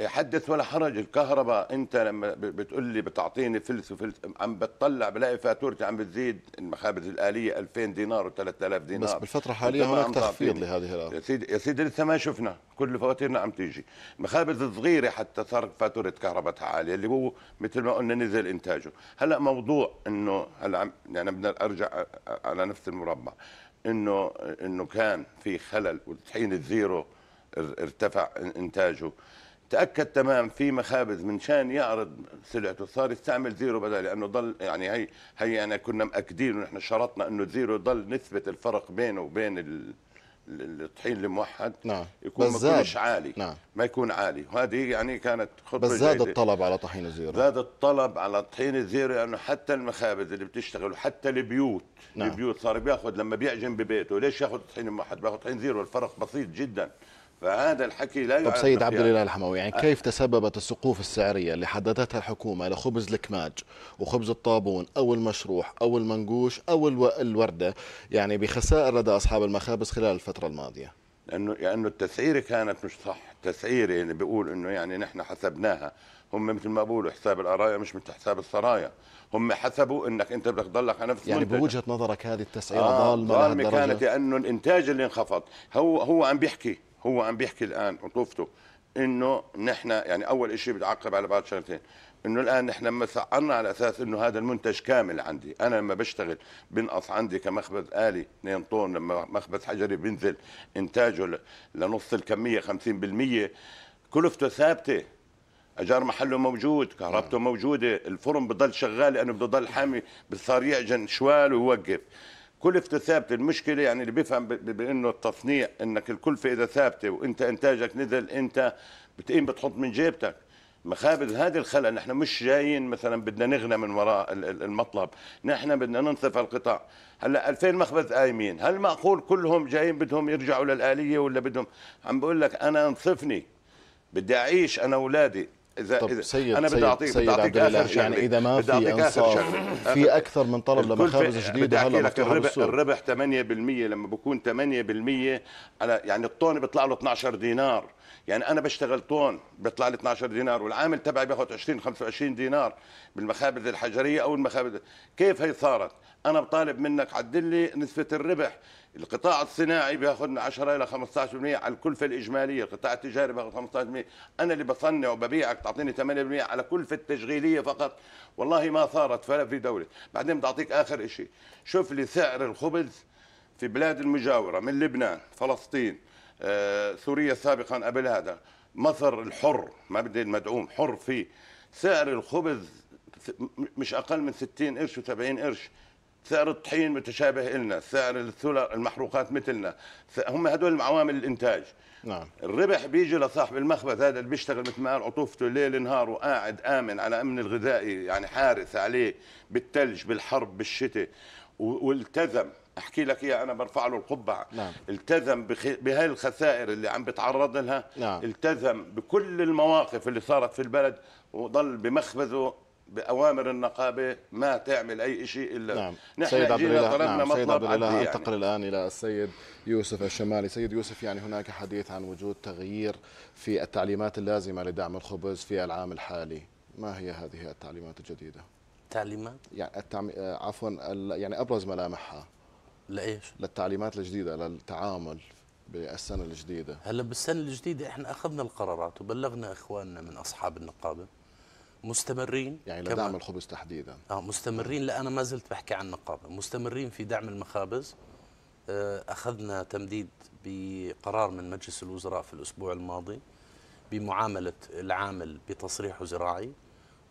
حدث ولا حرج الكهرباء انت لما بتقول لي بتعطيني فلس وفلس عم بتطلع بلاقي فاتورتي عم بتزيد المخابز الاليه 2000 دينار و3000 دينار بس بالفتره الحاليه هناك تخفيض لهذه الارض يا سيدي يا سيدي لسه ما شفنا كل فواتيرنا عم تيجي المخابز الصغيره حتى صار فاتوره كهربتها عاليه اللي هو مثل ما قلنا نزل انتاجه هلا موضوع انه هلا يعني بدنا ارجع على نفس المربع انه انه كان في خلل والطحين الزيرو ارتفع انتاجه تاكد تمام في مخابز من شان يعرض سلعته صار يستعمل زيرو بدل لانه ضل يعني هي هي انا كنا مأكدين ونحن شرطنا انه زيرو ضل نسبه الفرق بينه وبين الطحين الموحد نعم. يكون ما يكونش عالي نعم. ما يكون عالي وهذه يعني كانت خطوه بس زاد جيدة. الطلب على طحين الزيره زاد الطلب على طحين الزيره لانه حتى المخابز اللي بتشتغل وحتى البيوت نعم. البيوت صار بياخذ لما بيعجن ببيته ليش ياخذ طحين موحد بياخذ طحين زيره الفرق بسيط جدا فهذا الحكي لا طب سيد عبد الاله الحموي يعني كيف تسببت السقوف السعريه اللي حددتها الحكومه لخبز الكماج وخبز الطابون او المشروح او المنقوش او الورده يعني بخسائر لدى اصحاب المخابز خلال الفتره الماضيه؟ لانه لانه التسعيره كانت مش صح، التسعيره يعني بيقول انه يعني نحن حسبناها هم مثل ما بقولوا حساب الارايا مش مثل حساب السرايا هم حسبوا انك انت بدك تضلك على نفس يعني بوجهه نظرك هذه التسعيره آه ضالمه كانت لانه الانتاج اللي انخفض هو هو عم بيحكي هو عم بيحكي الان عطوفته انه نحن يعني اول شيء بتعقب على بعض شغلتين انه الان نحن لما سعرنا على اساس انه هذا المنتج كامل عندي انا لما بشتغل بنقص عندي كمخبز الي 2 طن لما مخبز حجري بنزل انتاجه لنص الكميه 50% كلفته ثابته اجار محله موجود كهربته نعم. موجوده الفرن بضل شغال لانه بضل حامي بصار يعجن شوال ويوقف كلفة ثابتة المشكلة يعني اللي بيفهم بأنه التصنيع أنك الكلفة إذا ثابتة وأنت إنتاجك نزل أنت بتقيم بتحط من جيبتك مخابز هذه الخلل نحن مش جايين مثلا بدنا نغنى من وراء المطلب نحن بدنا ننصف القطاع هلا 2000 مخبز قايمين هل معقول كلهم جايين بدهم يرجعوا للآلية ولا بدهم عم بقول لك أنا انصفني بدي أعيش أنا اولادي اذا, طب إذا سيد انا بدي اعطيك بدي يعني اعطيك اخر شغله يعني اذا ما في انصاف في اكثر من طلب لمخابز جديده هلا لك الربح الربح 8% لما بكون 8% انا يعني الطن بيطلع له 12 دينار يعني انا بشتغل طن بيطلع لي 12 دينار والعامل تبعي بياخذ 20 25 دينار بالمخابز الحجريه او المخابز كيف هي صارت انا بطالب منك عدل لي نسبه الربح القطاع الصناعي بياخذ 10 الى 15% على الكلفه الاجماليه، القطاع التجاري بياخذ 15%، انا اللي بصنع وببيعك تعطيني 8% على كلفه تشغيليه فقط، والله ما صارت فلا في دوله، بعدين بتعطيك اخر شيء، شوف لي سعر الخبز في بلاد المجاوره من لبنان، فلسطين، آه، سوريا سابقا قبل هذا، مصر الحر ما بدي المدعوم حر فيه، سعر الخبز مش اقل من 60 قرش و70 قرش ثأر الطحين متشابه إلنا ثأر الثلر المحروقات مثلنا هم هدول عوامل الإنتاج نعم الربح بيجي لصاحب المخبز هذا اللي بيشتغل مثل ما قال عطوفته ليل نهار وقاعد آمن على أمن الغذائي يعني حارس عليه بالثلج بالحرب بالشتاء والتزم احكي لك اياها انا برفع له القبعه نعم. التزم بهي بهاي الخسائر اللي عم بتعرض لها نعم. التزم بكل المواقف اللي صارت في البلد وضل بمخبزه باوامر النقابه ما تعمل اي شيء الا نعم نحن سيد عبد الاله نعم سيد عبد الاله يعني. انتقل الان الى السيد يوسف الشمالي سيد يوسف يعني هناك حديث عن وجود تغيير في التعليمات اللازمه لدعم الخبز في العام الحالي ما هي هذه التعليمات الجديده تعليمات يعني التعم... آه، عفوا يعني ابرز ملامحها لايش للتعليمات الجديده للتعامل بالسنه الجديده هلا بالسنه الجديده احنا اخذنا القرارات وبلغنا اخواننا من اصحاب النقابه مستمرين يعني لدعم الخبز تحديدا اه مستمرين لا انا ما زلت بحكي عن نقابه مستمرين في دعم المخابز آه، اخذنا تمديد بقرار من مجلس الوزراء في الاسبوع الماضي بمعامله العامل بتصريحه زراعي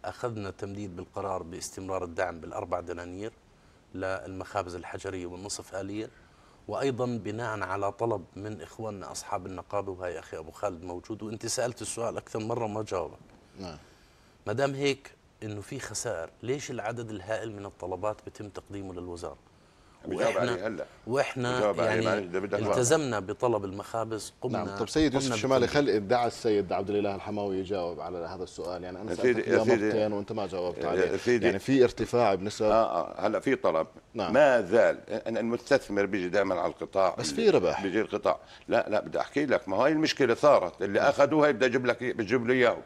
اخذنا تمديد بالقرار باستمرار الدعم بالاربع دنانير للمخابز الحجريه والنصف اليه وايضا بناء على طلب من اخواننا اصحاب النقابه وهي اخي ابو خالد موجود وانت سالت السؤال اكثر مره وما جاوبك نعم ما دام هيك انه في خسائر ليش العدد الهائل من الطلبات بتم تقديمه للوزاره واحنا واحنا يعني التزمنا بطلب المخابز قمنا نعم طب سيد يوسف الشمالي خل ادعى السيد عبد الاله الحماوي يجاوب على هذا السؤال يعني انا سالتك يا مرتين وانت ما جاوبت عليه يعني في ارتفاع بنسب اه آه هلا في طلب نعم. ما زال المستثمر بيجي دائما على القطاع بس في ربح بيجي القطاع لا لا بدي احكي لك ما هاي المشكله صارت اللي نعم. اخذوها بدي اجيب لك بجيب لي اياهم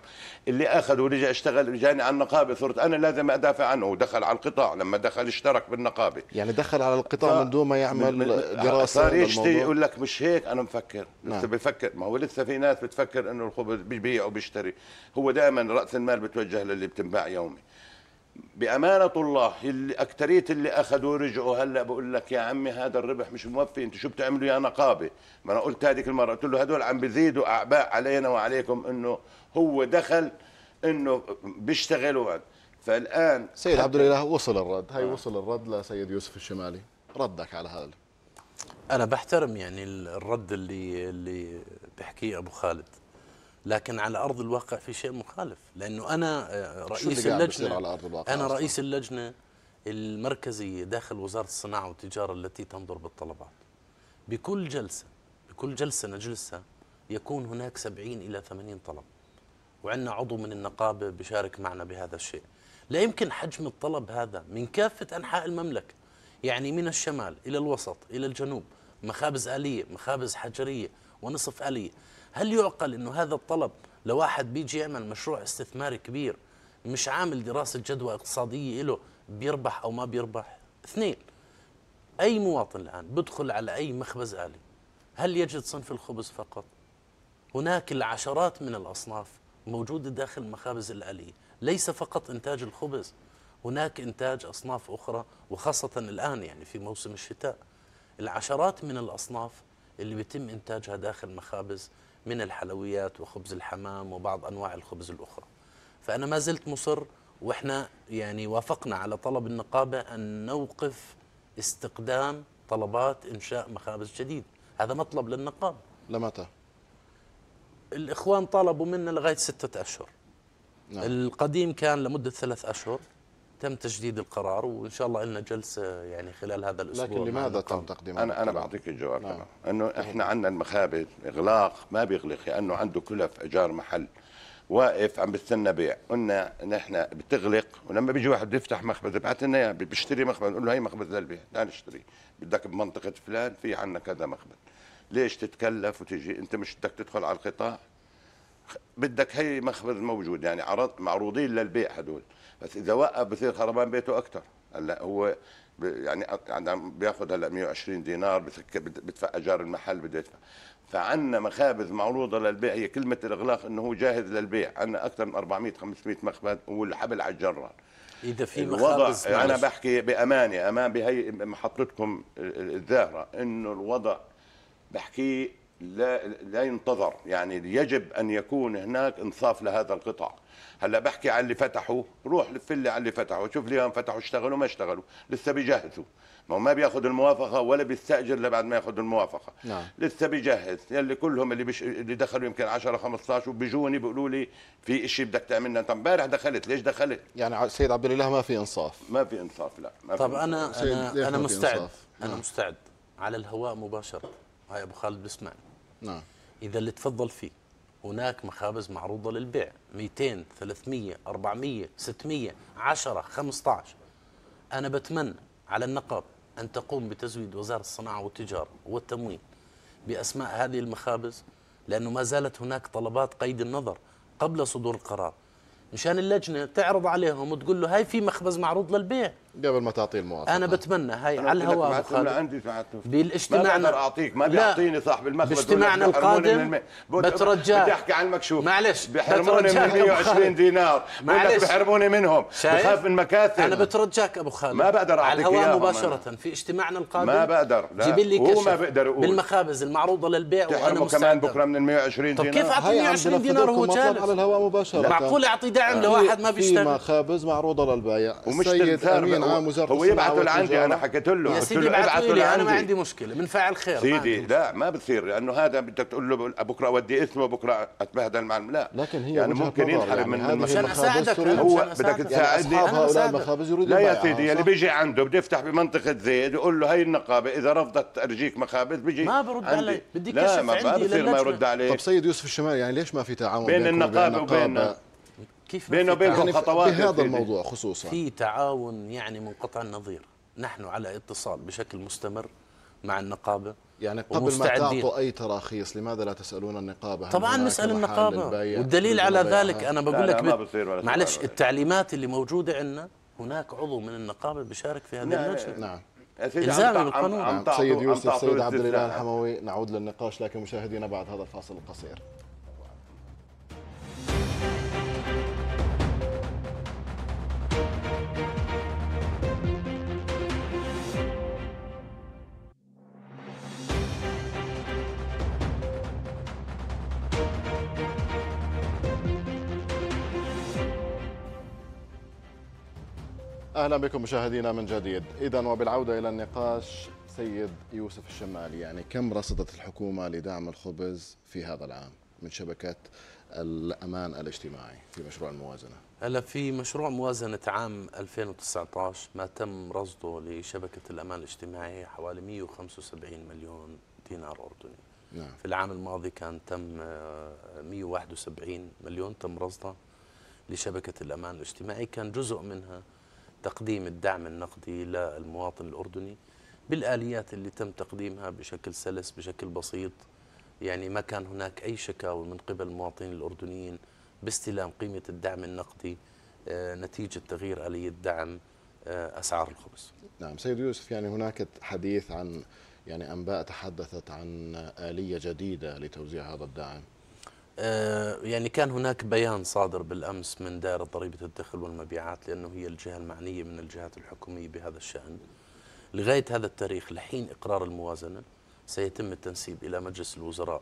اللي اخذوا رجع اشتغل جاني على النقابه صرت انا لازم ادافع عنه ودخل على القطاع لما دخل اشترك بالنقابه يعني دخل على القطاع من دون ما يعمل دراسه صار يشتي يقول لك مش هيك انا مفكر نعم. بفكر ما هو لسه في ناس بتفكر انه الخبز ببيع وبيشتري هو دائما راس المال بتوجه للي بتنباع يومي بأمانة الله اللي أكترية اللي أخذوا رجعوا هلا بقول لك يا عمي هذا الربح مش موفي أنت شو بتعملوا يا نقابة ما أنا قلت هذيك المرة قلت له هدول عم بيزيدوا أعباء علينا وعليكم أنه هو دخل أنه بيشتغل فالآن سيد عبد الإله وصل الرد هاي آه. وصل الرد لسيد يوسف الشمالي ردك على هذا انا بحترم يعني الرد اللي اللي بحكيه ابو خالد لكن على ارض الواقع في شيء مخالف لانه انا آه، رئيس اللجنه على أرض الواقع انا رئيس اللجنه المركزيه داخل وزاره الصناعه والتجاره التي تنظر بالطلبات بكل جلسه بكل جلسه نجلسها يكون هناك 70 الى 80 طلب وعندنا عضو من النقابه بشارك معنا بهذا الشيء لا يمكن حجم الطلب هذا من كافه انحاء المملكه يعني من الشمال إلى الوسط إلى الجنوب مخابز آلية مخابز حجرية ونصف آلية هل يعقل أنه هذا الطلب لواحد بيجي يعمل مشروع استثماري كبير مش عامل دراسة جدوى اقتصادية له بيربح أو ما بيربح اثنين أي مواطن الآن بدخل على أي مخبز آلي هل يجد صنف الخبز فقط؟ هناك العشرات من الأصناف موجودة داخل المخابز الآلية ليس فقط إنتاج الخبز هناك إنتاج أصناف أخرى وخاصة الآن يعني في موسم الشتاء العشرات من الأصناف اللي بيتم إنتاجها داخل مخابز من الحلويات وخبز الحمام وبعض أنواع الخبز الأخرى فأنا ما زلت مصر وإحنا يعني وافقنا على طلب النقابة أن نوقف استقدام طلبات إنشاء مخابز جديد هذا مطلب للنقابة لمتى؟ الإخوان طلبوا منا لغاية ستة أشهر نعم. القديم كان لمدة ثلاث أشهر تم تجديد القرار وان شاء الله لنا جلسه يعني خلال هذا الاسبوع لكن لماذا تم تقديم انا انا بعطيك الجواب نعم. انه احنا عندنا المخابز اغلاق ما بيغلق لانه عنده كلف اجار محل واقف عم بستنى بيع قلنا نحن بتغلق ولما بيجي واحد بده يفتح مخبز بعت لنا اياه بيشتري مخبز نقول له هي مخبز للبيع لا نشتري بدك بمنطقه فلان في عندنا كذا مخبز ليش تتكلف وتجي انت مش بدك تدخل على القطاع بدك هي مخبز موجود يعني عرض معروضين للبيع هدول بس اذا وقف بصير خربان بيته اكثر هلا هو يعني, يعني بياخذ هلا 120 دينار بسكر بدفع اجار المحل بده يدفع فعندنا مخابز معروضه للبيع هي كلمه الاغلاق انه هو جاهز للبيع عندنا اكثر من 400 500 مخبز والحبل على الجرار اذا في مخابز يعني انا بحكي بامانه امان بهي محطتكم الزاهره انه الوضع بحكيه لا لا ينتظر يعني يجب ان يكون هناك انصاف لهذا القطاع هلا بحكي على اللي فتحوا روح لف لي على اللي فتحوا شوف لي فتحوا اشتغلوا ما اشتغلوا لسه بيجهزوا ما هو ما بياخذ الموافقه ولا بيستاجر الا بعد ما ياخذ الموافقه نعم. لسه بيجهز يلي كلهم اللي بش... اللي دخلوا يمكن 10 15 وبيجوني بيقولوا لي في شيء بدك تعملنا انت امبارح دخلت ليش دخلت يعني سيد عبد الله ما في انصاف ما في انصاف لا ما طب في انا انا انا مستعد انا نعم. مستعد على الهواء مباشره هاي ابو خالد بسمعني نعم اذا اللي تفضل فيه هناك مخابز معروضه للبيع 200 300 400 600 10 15 انا بتمنى على النقاب ان تقوم بتزويد وزاره الصناعه والتجاره والتموين باسماء هذه المخابز لانه ما زالت هناك طلبات قيد النظر قبل صدور القرار مشان اللجنه تعرض عليهم وتقول له هاي في مخبز معروض للبيع قبل ما تعطيه المواصفات انا بتمنى هاي على الهواء ابو عندي بالاجتماعنا ما اعطيك ما بيعطيني صاحب المخبز باجتماعنا القادم بترجاك بدي احكي عن المكشوف معلش بحرموني من 120 دينار معلش بحرموني منهم بخاف من مكاتب انا بترجاك ابو خالد ما بقدر اعطيك على الهواء مباشره أنا. في اجتماعنا القادم ما بقدر لا جيب لي كشف ما بقدر أقول. بالمخابز المعروضه للبيع وانا مستعد كمان بكره من 120 دينار طب كيف اعطي 120 دينار وهو جالس على الهواء مباشره معقول اعطي دعم لواحد ما بيشتغل في مخابز معروضه للبيع ومش تمثال عام وزاره هو يبعثوا لعندي انا حكيت له يا سيدي ابعثوا لي انا ما عندي مشكله من فاعل خير سيدي ما لا ما بتصير لانه هذا بدك تقول له بكره ودي اسمه بكره اتبهدل مع لا لكن هي يعني ممكن ينحرم يعني من مشان اساعدك هو بدك يعني تساعدني هؤلاء المخابز لا يا سيدي اللي بيجي عنده بده يفتح بمنطقه زيد يقول له هي النقابه اذا رفضت ارجيك مخابز بيجي ما برد علي بدي كشف عندي لا ما بصير ما يرد عليه طب سيد يوسف الشمال يعني ليش ما في تعاون بين النقابه وبيننا كيف بينه وبينكم خطوات بهذا الموضوع خصوصا في تعاون يعني منقطع النظير نحن على اتصال بشكل مستمر مع النقابه يعني قبل ما تعطوا اي تراخيص لماذا لا تسالون النقابه طبعا نسال النقابه والدليل على ذلك انا بقول لك معلش التعليمات اللي موجوده عندنا هناك عضو من النقابه بيشارك في هذه اللجنه نعم نعم بالقانون نعم. سيد يوسف سيد عبد الاله الحموي نعود للنقاش لكن مشاهدينا بعد هذا الفاصل القصير اهلا بكم مشاهدينا من جديد، اذا وبالعوده الى النقاش سيد يوسف الشمالي، يعني كم رصدت الحكومه لدعم الخبز في هذا العام من شبكات الامان الاجتماعي في مشروع الموازنه؟ هلا في مشروع موازنه عام 2019 ما تم رصده لشبكه الامان الاجتماعي حوالي 175 مليون دينار اردني. نعم. في العام الماضي كان تم 171 آه، مليون تم رصدها لشبكه الامان الاجتماعي، كان جزء منها تقديم الدعم النقدي للمواطن الأردني بالآليات اللي تم تقديمها بشكل سلس بشكل بسيط يعني ما كان هناك أي شكاوى من قبل المواطنين الأردنيين باستلام قيمة الدعم النقدي آه، نتيجة تغيير آلية دعم آه، أسعار الخبز نعم سيد يوسف يعني هناك حديث عن يعني أنباء تحدثت عن آلية جديدة لتوزيع هذا الدعم آه، يعني كان هناك بيان صادر بالأمس من دائرة ضريبة الدخل والمبيعات لأنه هي الجهة المعنية من الجهات الحكومية بهذا الشأن لغاية هذا التاريخ لحين إقرار الموازنة سيتم التنسيب إلى مجلس الوزراء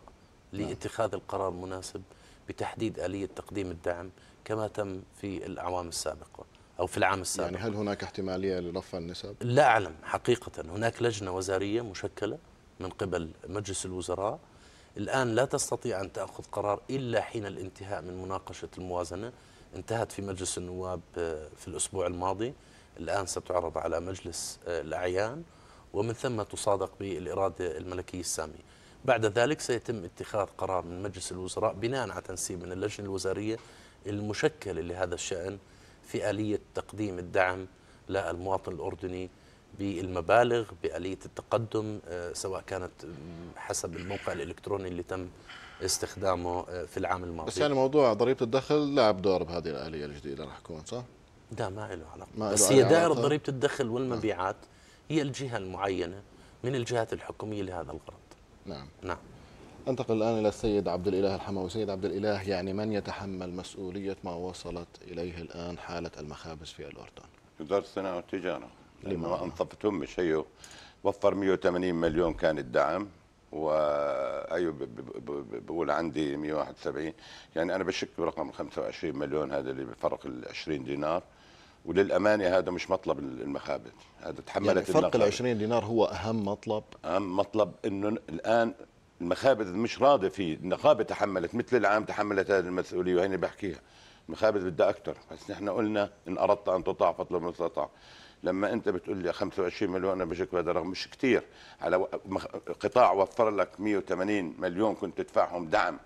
لاتخاذ القرار المناسب بتحديد آلية تقديم الدعم كما تم في الأعوام السابقة أو في العام السابق يعني هل هناك احتمالية لرفع النسب؟ لا أعلم حقيقة هناك لجنة وزارية مشكلة من قبل مجلس الوزراء الآن لا تستطيع أن تأخذ قرار إلا حين الانتهاء من مناقشة الموازنة انتهت في مجلس النواب آه، في الأسبوع الماضي الآن ستعرض على مجلس آه، الأعيان ومن ثم تصادق بالإرادة الملكية السامية بعد ذلك سيتم اتخاذ قرار من مجلس الوزراء بناء على تنسيب من اللجنة الوزارية المشكلة لهذا الشأن في آلية تقديم الدعم للمواطن الأردني بالمبالغ بآلية التقدم آه، سواء كانت حسب الموقع الإلكتروني اللي تم استخدامه آه، في العام الماضي بس يعني موضوع ضريبة الدخل لعب دور بهذه الآلية الجديدة راح يكون صح؟ لا ما له علاقة ما بس هي دائرة ضريبة الدخل والمبيعات نعم. هي الجهة المعينة من الجهات الحكومية لهذا الغرض نعم نعم انتقل الان الى السيد عبد الاله الحموي، سيد عبد الاله يعني من يتحمل مسؤوليه ما وصلت اليه الان حاله المخابز في الاردن؟ وزاره الصناعه والتجاره لما ما انصفتهمش هيو وفر 180 مليون كان الدعم وايوب بقول عندي 171 يعني انا بشك برقم 25 مليون هذا اللي بفرق ال 20 دينار وللامانه هذا مش مطلب المخابز هذا تحملت يعني فرق ال 20 دينار هو اهم مطلب اهم مطلب انه الان المخابز مش راضي فيه النقابه تحملت مثل العام تحملت هذه المسؤوليه وهيني بحكيها المخابز بدها اكثر بس نحن قلنا ان اردت ان تطاع فاطلب المستطاع لما انت بتقول لي 25 مليون انا بشك هذا رغم مش كثير على قطاع وفر لك 180 مليون كنت تدفعهم دعم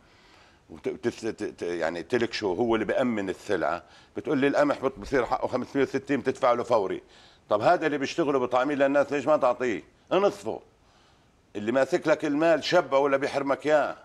يعني تلك شو هو اللي بأمن السلعة بتقول لي القمح بصير حقه 560 بتدفع له فوري طب هذا اللي بيشتغلوا بطعميه للناس ليش ما تعطيه انصفه اللي ماسك لك المال شبه ولا بيحرمك اياه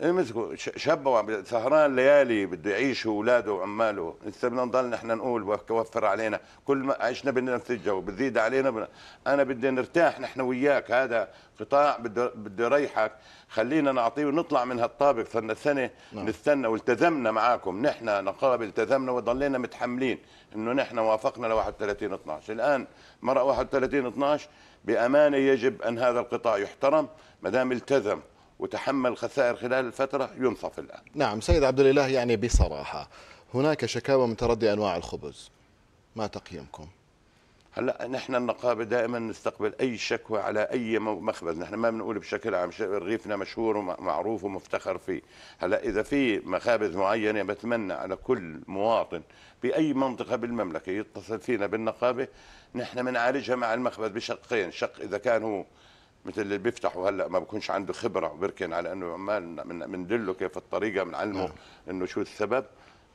إيه، مسكوا شاب سهران ليالي بده يعيش اولاده وعماله لسه بدنا نضل نحن نقول وفر علينا كل ما عشنا بدنا نتجو بتزيد علينا بنا. انا بدي نرتاح نحن وياك هذا قطاع بده بده يريحك خلينا نعطيه ونطلع من هالطابق صرنا سنه نعم. نستنى والتزمنا معاكم نحن نقابل التزمنا وضلينا متحملين انه نحن وافقنا ل 31 12 الان مرق 31 12 بامانه يجب ان هذا القطاع يحترم ما دام التزم وتحمل خسائر خلال الفترة ينصف الآن نعم سيد عبد الإله يعني بصراحة هناك شكاوى من تردي أنواع الخبز ما تقييمكم؟ هلا نحن النقابه دائما نستقبل اي شكوى على اي مخبز، نحن ما بنقول بشكل عام رغيفنا مشهور ومعروف ومفتخر فيه، هلا اذا في مخابز معينه بتمنى على كل مواطن باي منطقه بالمملكه يتصل فينا بالنقابه، نحن بنعالجها مع المخبز بشقين، شق اذا كان هو مثل اللي بيفتحوا هلا ما بكونش عنده خبره بيركن على انه عمال بندله كيف الطريقه بنعلمه نعم. انه شو السبب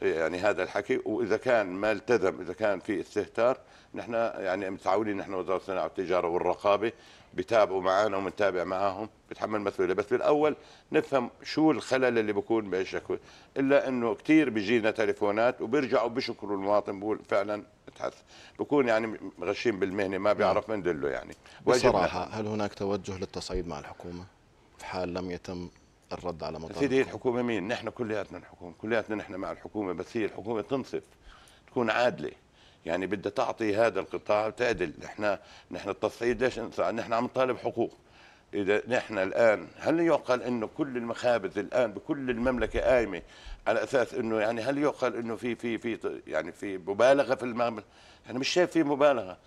يعني هذا الحكي واذا كان ما التزم اذا كان في استهتار نحن يعني متعاونين نحن وزاره الصناعه والتجاره والرقابه بيتابعوا معنا ومنتابع معاهم بتحمل مسؤوليه بس بالاول نفهم شو الخلل اللي بكون بهالشكل الا انه كثير بيجينا تليفونات وبيرجعوا بيشكروا المواطن بقول فعلا يبحث بكون يعني غشيم بالمهنه ما بيعرف نعم. من دله يعني بصراحه هل هناك توجه للتصعيد مع الحكومه في حال لم يتم الرد على مطالب سيدي الحكومه مين نحن كلياتنا الحكومه كلياتنا نحن مع الحكومه بس هي الحكومه تنصف تكون عادله يعني بدها تعطي هذا القطاع تعدل نحن نحن التصعيد ليش نحن عم نطالب حقوق اذا نحن الان هل يعقل انه كل المخابز الان بكل المملكه قايمه على اساس انه يعني هل يقال انه في في في يعني في مبالغه في المعمل يعني انا مش شايف في مبالغه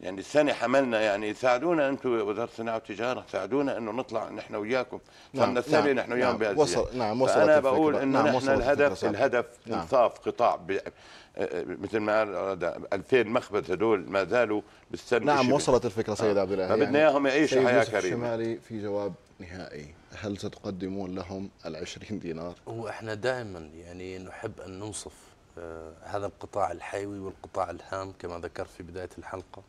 يعني السنه حملنا يعني ساعدونا انتم وزاره الصناعه والتجاره ساعدونا انه نطلع نحن وياكم صرنا نعم، السنه نعم نحن وياهم نعم بهذه وصل نعم وصلت انا بقول انه نعم نحن الهدف الهدف نعم. انصاف قطاع مثل ما 2000 مخبز هدول ما زالوا بالسنه نعم وصلت الفكره سيد آه. عبد الله بدنا اياهم يعيشوا حياه كريمه شمالي في جواب نهائي هل ستقدمون لهم العشرين دينار؟ هو احنا دائما يعني نحب أن ننصف آه، هذا القطاع الحيوي والقطاع الهام كما ذكرت في بداية الحلقة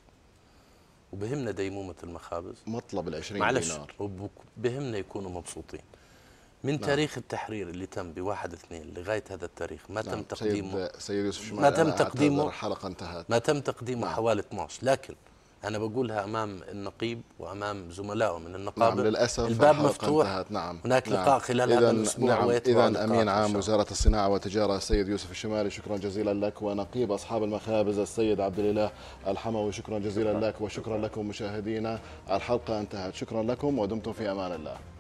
وبهمنا ديمومة المخابز مطلب ال 20 دينار بهمنا يكونوا مبسوطين من نعم. تاريخ التحرير اللي تم بواحد اثنين لغاية هذا التاريخ ما نعم. تم طيب، تقديمه سيد, سيد يوسف ما تم تقديمه الحلقة انتهت ما تم تقديمه نعم. حوالي 12 لكن أنا بقولها أمام النقيب وأمام زملائه من نعم، النقابة نعم للأسف الباب مفتوح انتهت نعم هناك نعم لقاء خلال هذا الأسبوع نعم إذا أمين عام وزارة الصناعة والتجارة السيد يوسف الشمالي شكرا جزيلا لك ونقيب أصحاب المخابز السيد عبد الإله الحموي شكرا جزيلا شكرا. لك وشكرا لكم مشاهدينا الحلقة انتهت شكرا لكم ودمتم في أمان الله